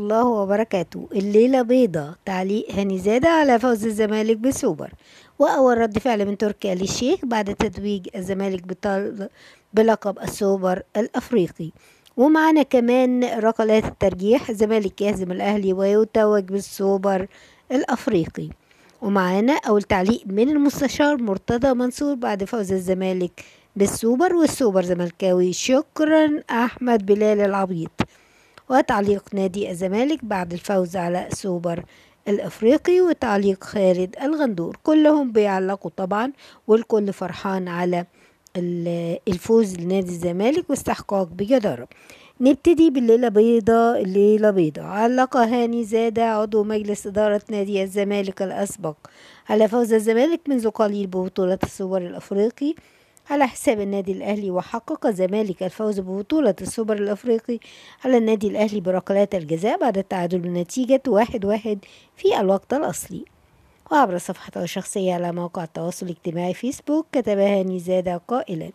الله وبركاته الليلة بيضة تعليق هاني زادة على فوز الزمالك بسوبر وأول رد فعل من تركيا للشيخ بعد تتويج الزمالك بلقب السوبر الأفريقي ومعنا كمان رقلات الترجيح الزمالك يهزم الأهلي ويتوج بالسوبر الأفريقي ومعانا أول تعليق من المستشار مرتضى منصور بعد فوز الزمالك بالسوبر والسوبر زملكاوي شكرا أحمد بلال العبيط وتعليق نادي الزمالك بعد الفوز على سوبر الافريقي وتعليق خالد الغندور كلهم بيعلقوا طبعا والكل فرحان على الفوز لنادي الزمالك واستحقاق بجدارة نبتدي بالليلة بيضة الليلة بيضة علق هاني زادة عضو مجلس إدارة نادي الزمالك الأسبق على فوز الزمالك منذ قليل ببطولة السوبر الأفريقي على حساب النادي الأهلي وحقق الزمالك الفوز ببطولة السوبر الأفريقي على النادي الأهلي بركلات الجزاء بعد التعادل بنتيجة واحد واحد في الوقت الأصلي وعبر صفحته الشخصية على موقع التواصل الاجتماعي فيسبوك كتب هاني زادة قائلا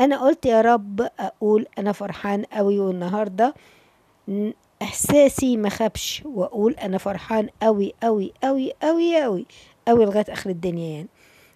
أنا قلت يا رب أقول أنا فرحان أوي والنهاردة إحساسي ما وأقول أنا فرحان أوي أوي أوي أوي أوي أوي لغاية آخر الدنيا يعني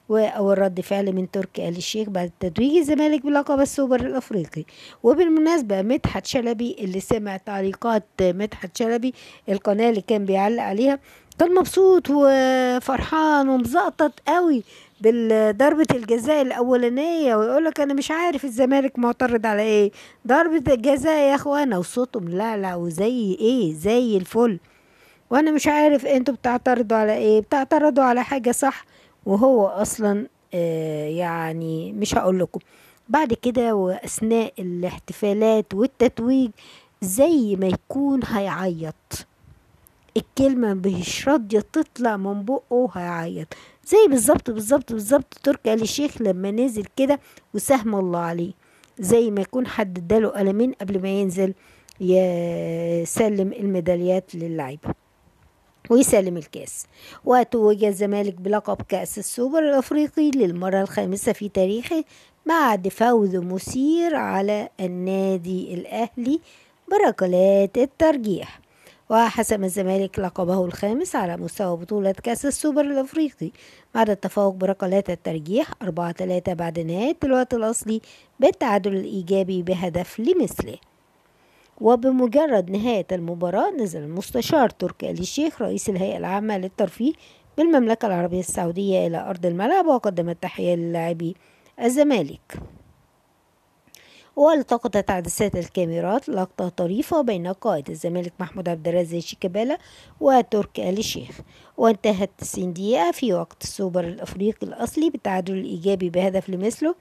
وأول رد فعل من تركي آل الشيخ بعد تتويج الزمالك بلقب السوبر الأفريقي وبالمناسبة مدحت شلبي اللي سمع تعليقات مدحت شلبي القناة اللي كان بيعلق عليها كان مبسوط وفرحان ومزقطط قوي بالضربة الجزاء الأولانية ويقول لك أنا مش عارف الزمالك معترض على إيه ضربة الجزاء يا إخوانا وصوتهم لا لا وزي إيه زي الفل وأنا مش عارف أنتوا بتعترضوا على إيه بتعترضوا على حاجة صح وهو اصلا آه، يعني مش هقول لكم بعد كده واثناء الاحتفالات والتتويج زي ما يكون هيعيط الكلمة مش راضية تطلع من بقه هيعيط زي بالظبط بالظبط بالظبط تركي آل الشيخ لما نزل كده وسهم الله عليه زي ما يكون حد اداله قلمين قبل ما ينزل يسلم الميداليات للعيبه ويسلم الكاس وتوج الزمالك بلقب كأس السوبر الأفريقي للمرة الخامسة في تاريخه بعد فوز مثير على النادي الأهلي بركلات الترجيح وحسم الزمالك لقبه الخامس على مستوى بطولة كأس السوبر الأفريقي بعد التفوق بركلات الترجيح 4-3 بعد نهاية الوقت الأصلي بالتعادل الإيجابي بهدف لمثله وبمجرد نهاية المباراة نزل المستشار تركي آل الشيخ رئيس الهيئة العامة للترفيه بالمملكة العربية السعودية إلى أرض الملعب وقدم التحية للاعبي الزمالك والتقطت عدسات الكاميرات لقطة طريفة بين قائد الزمالك محمود عبد الرازق شيكابالا وتركي آل الشيخ وانتهت 90 دقيقة في وقت السوبر الأفريقي الأصلي بالتعادل الإيجابي بهدف لمثله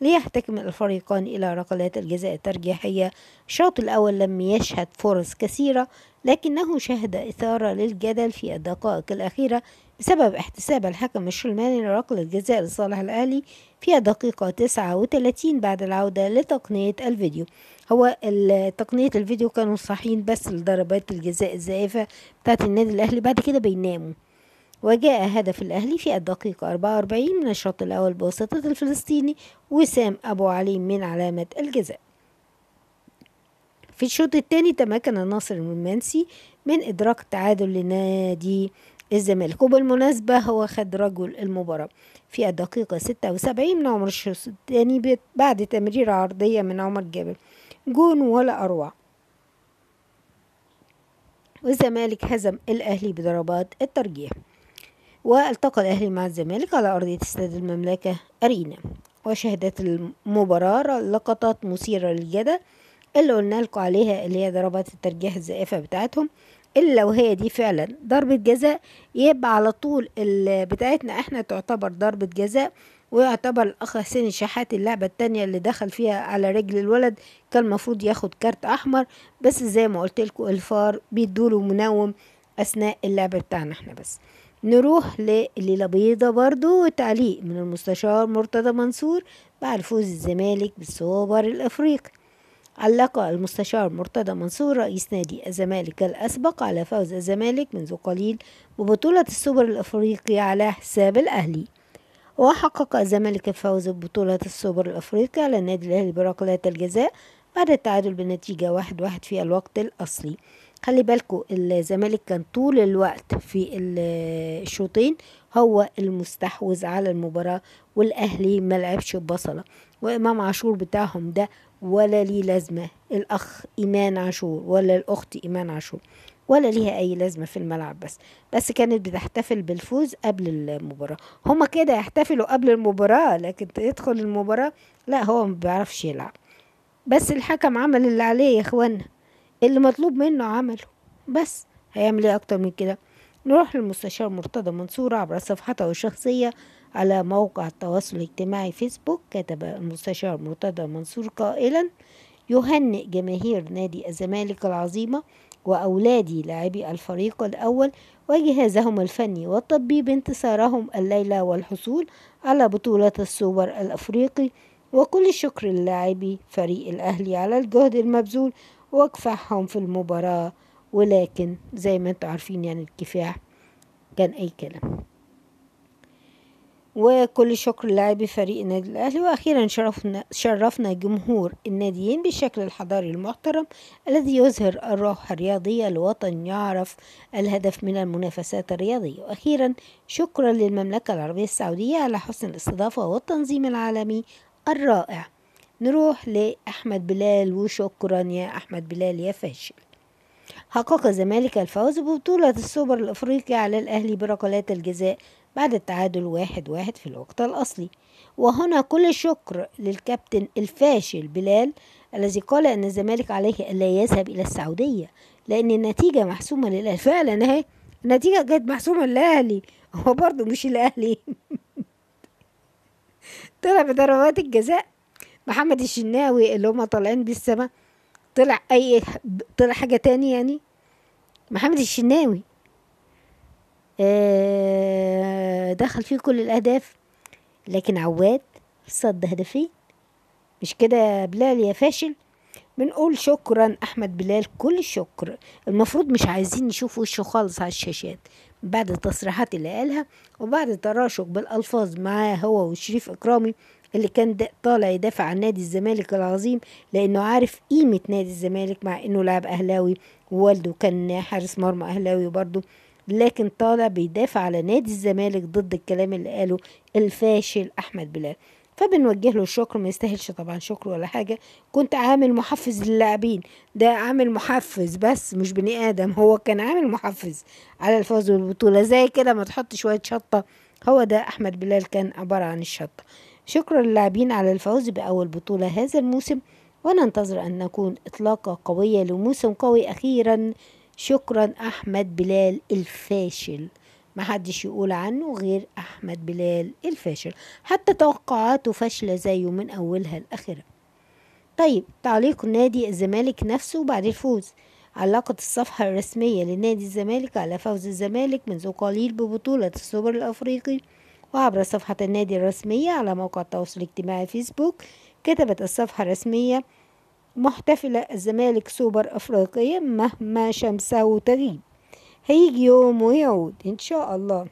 ليحتكم الفريقان إلى ركلات الجزاء الترجيحية الشوط الأول لم يشهد فرص كثيرة لكنه شهد إثارة للجدل في الدقائق الأخيرة بسبب احتساب الحكم الشلماني لركلة جزاء لصالح الأهلي في الدقيقة 39 بعد العودة لتقنية الفيديو هو تقنية الفيديو كانوا صاحيين بس لضربات الجزاء الزائفة بتاعت النادي الأهلي بعد كده بيناموا وجاء هدف الأهلي في الدقيقة 44 من الشوط الأول بواسطة الفلسطيني وسام أبو علي من علامة الجزاء في الشوط الثاني تمكن الناصر المنسي من إدراك التعادل لنادي الزمالك وبالمناسبة هو خد رجل المباراة في الدقيقة 76 من عمر الشوط الثاني بعد تمرير عرضية من عمر جابر جون ولا أروع والزمالك هزم الأهلي بضربات الترجيح والتقى الأهلي مع الزمالك على أرضية استاد المملكة أرينا وشهدت المباراة لقطات مثيرة للجدل اللي قلنا لكم عليها اللي هي ضربات الترجيح الزائفة بتاعتهم إلا لو هي دي فعلا ضربة جزاء يبقى على طول بتاعتنا احنا تعتبر ضربة جزاء ويعتبر الأخ حسين الشحات اللعبة التانية اللي دخل فيها على رجل الولد كان المفروض ياخد كارت أحمر بس زي ما قلت لكم الفار بيدوله منوم أثناء اللعبة بتاعنا احنا بس نروح لليلة بيضة برضو تعليق من المستشار مرتضى منصور بعد فوز الزمالك بالسوبر الأفريقي علق المستشار مرتضى منصور رئيس نادي الزمالك الأسبق على فوز الزمالك منذ قليل ببطولة السوبر الأفريقي على حساب الأهلي وحقق الزمالك الفوز ببطولة السوبر الأفريقي على النادي الأهلي بركلات الجزاء بعد التعادل بنتيجة واحد واحد في الوقت الأصلي خلي بالكو الزمالك كان طول الوقت في الشوطين هو المستحوذ على المباراة والأهلي ملعبش ببصلة وإمام عاشور بتاعهم ده ولا ليه لازمة الأخ إيمان عاشور ولا الأخت إيمان عاشور ولا ليها أي لازمة في الملعب بس بس كانت بتحتفل بالفوز قبل المباراة هما كده يحتفلوا قبل المباراة لكن يدخل المباراة لا هو ما بيعرفش يلعب بس الحكم عمل اللي عليه يا إخوانا اللي مطلوب منه عمله بس هيعمل ايه اكتر من كده نروح للمستشار مرتضى منصور عبر صفحته الشخصية على موقع التواصل الاجتماعي فيسبوك كتب المستشار مرتضى منصور قائلا يهنئ جماهير نادي الزمالك العظيمة وأولادي لاعبي الفريق الأول وجهازهم الفني والطبي بانتصارهم الليلة والحصول على بطولة السوبر الأفريقي وكل الشكر للاعبي فريق الأهلي على الجهد المبذول وكفاحهم في المباراة ولكن زي ما انتوا عارفين يعني الكفاح كان أي كلام وكل شكر لاعبي فريق النادي الأهلي وأخيرا شرفنا, شرفنا جمهور الناديين بالشكل الحضاري المحترم الذي يظهر الروح الرياضية لوطن يعرف الهدف من المنافسات الرياضية وأخيرا شكرا للمملكة العربية السعودية على حسن الاستضافة والتنظيم العالمي الرائع نروح لأحمد بلال وشكرا يا أحمد بلال يا فاشل حقق الزمالك الفوز ببطولة السوبر الأفريقي على الأهلي بركلات الجزاء بعد التعادل واحد واحد في الوقت الأصلي وهنا كل الشكر للكابتن الفاشل بلال الذي قال أن الزمالك عليه ألا يذهب إلى السعودية لأن النتيجة محسومة للأهلي فعلا أهي النتيجة كانت محسومة للأهلي هو برضه مش الأهلي طلع ضربات الجزاء محمد الشناوي اللي هما طالعين بيه السما طلع اي طلع حاجه تاني يعني محمد الشناوي آه دخل فيه كل الاهداف لكن عواد صد هدفين مش كده بلال يا فاشل بنقول شكرا احمد بلال كل الشكر المفروض مش عايزين نشوف وشه خالص على الشاشات بعد التصريحات اللي قالها وبعد تراشق بالالفاظ معاه هو وشريف اكرامي اللي كان طالع يدافع عن نادي الزمالك العظيم لانه عارف قيمه نادي الزمالك مع انه لاعب اهلاوي ووالده كان حارس مرمى اهلاوي برضه لكن طالع بيدافع على نادي الزمالك ضد الكلام اللي قاله الفاشل احمد بلال فبنوجه له الشكر ما يستاهلش طبعا شكر ولا حاجة كنت عامل محفز للاعبين ده عامل محفز بس مش بني آدم هو كان عامل محفز على الفوز بالبطولة زي كده ما تحط شوية شطة هو ده أحمد بلال كان عبارة عن الشطة شكرا للاعبين على الفوز بأول بطولة هذا الموسم وننتظر أن نكون إطلاقة قوية لموسم قوي أخيرا شكرا أحمد بلال الفاشل محدش يقول عنه غير أحمد بلال الفاشل حتى توقعاته فاشلة زيه من أولها لآخرها طيب تعليق نادي الزمالك نفسه بعد الفوز علقت الصفحة الرسمية لنادي الزمالك على فوز الزمالك منذ قليل ببطولة السوبر الأفريقي وعبر صفحة النادي الرسمية على موقع التواصل الاجتماعي فيسبوك كتبت الصفحة الرسمية محتفلة الزمالك سوبر أفريقيا مهما شمسه تغيب هيجي يوم ويعود إن شاء الله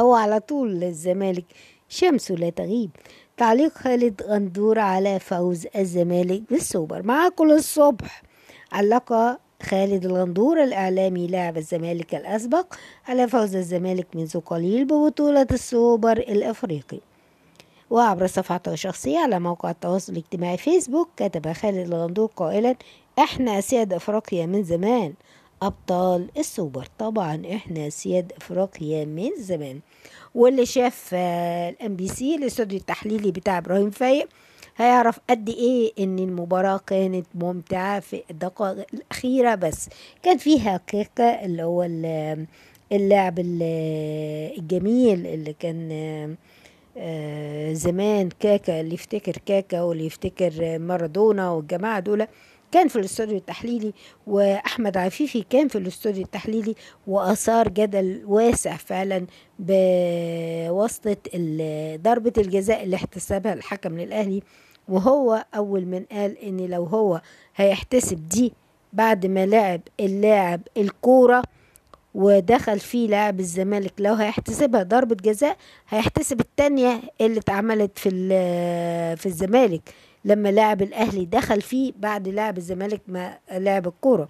هو على طول الزمالك شمسه لا تغيب تعليق خالد غندور على فوز الزمالك بالسوبر معاكم الصبح علق خالد الغندور الإعلامي لاعب الزمالك الأسبق على فوز الزمالك منذ قليل ببطولة السوبر الأفريقي وعبر صفحته الشخصية على موقع التواصل الاجتماعي فيسبوك كتب خالد الغندور قائلا احنا أسياد أفريقيا من زمان أبطال السوبر طبعا احنا أسياد أفريقيا من زمان واللي شاف الام بي سي الاستوديو التحليلي بتاع ابراهيم فايق هيعرف قد ايه ان المباراة كانت ممتعة في الدقائق الأخيرة بس كان فيها كيكا اللي هو اللعب الجميل اللي كان آه، زمان كاكا اللي يفتكر كاكا واللي يفتكر مارادونا والجماعة دول كان في الاستوديو التحليلي واحمد عفيفي كان في الاستوديو التحليلي واثار جدل واسع فعلا بواسطه ضربه الجزاء اللي احتسبها الحكم للاهلي وهو أول من قال إن لو هو هيحتسب دي بعد ما لعب اللاعب الكورة ودخل فيه لاعب الزمالك لو هيحتسبها ضربة جزاء هيحتسب التانية اللي اتعملت في آه، في الزمالك لما لاعب الأهلي دخل فيه بعد لاعب الزمالك ما لعب الكورة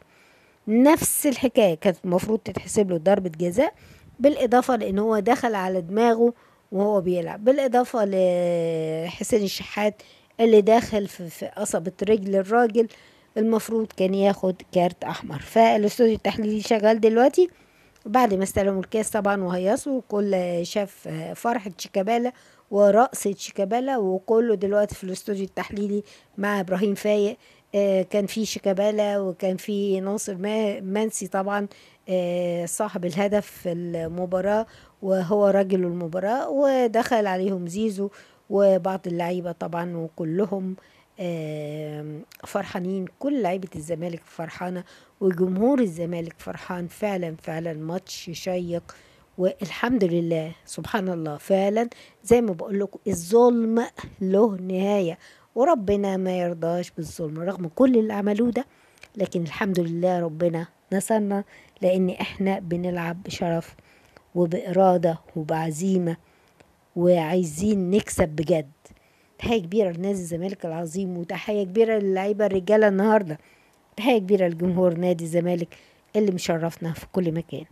نفس الحكاية كانت المفروض تتحسب له ضربة جزاء بالإضافة لأن هو دخل على دماغه وهو بيلعب بالإضافة لحسين الشحات اللي داخل في, قصبة رجل الراجل المفروض كان ياخد كارت احمر فالاستوديو التحليلي شغال دلوقتي بعد ما استلموا الكاس طبعا وهيصوا كل شاف آه، فرحة شيكابالا ورقصة شيكابالا وكله دلوقتي في الاستوديو التحليلي مع ابراهيم فايق آه، كان في شيكابالا وكان في ناصر منسي طبعا آه، صاحب الهدف في المباراة وهو رجل المباراة ودخل عليهم زيزو وبعض اللعيبه طبعا وكلهم فرحانين كل لعيبه الزمالك فرحانه وجمهور الزمالك فرحان فعلا فعلا ماتش شيق والحمد لله سبحان الله فعلا زي ما بقول لكم الظلم له نهايه وربنا ما يرضاش بالظلم رغم كل اللي عملوه ده لكن الحمد لله ربنا نصرنا لان احنا بنلعب بشرف وباراده وبعزيمه وعايزين نكسب بجد تحية كبيرة لنادي الزمالك العظيم وتحية كبيرة للعيبة الرجالة النهاردة تحية كبيرة لجمهور نادي الزمالك اللي مشرفنا في كل مكان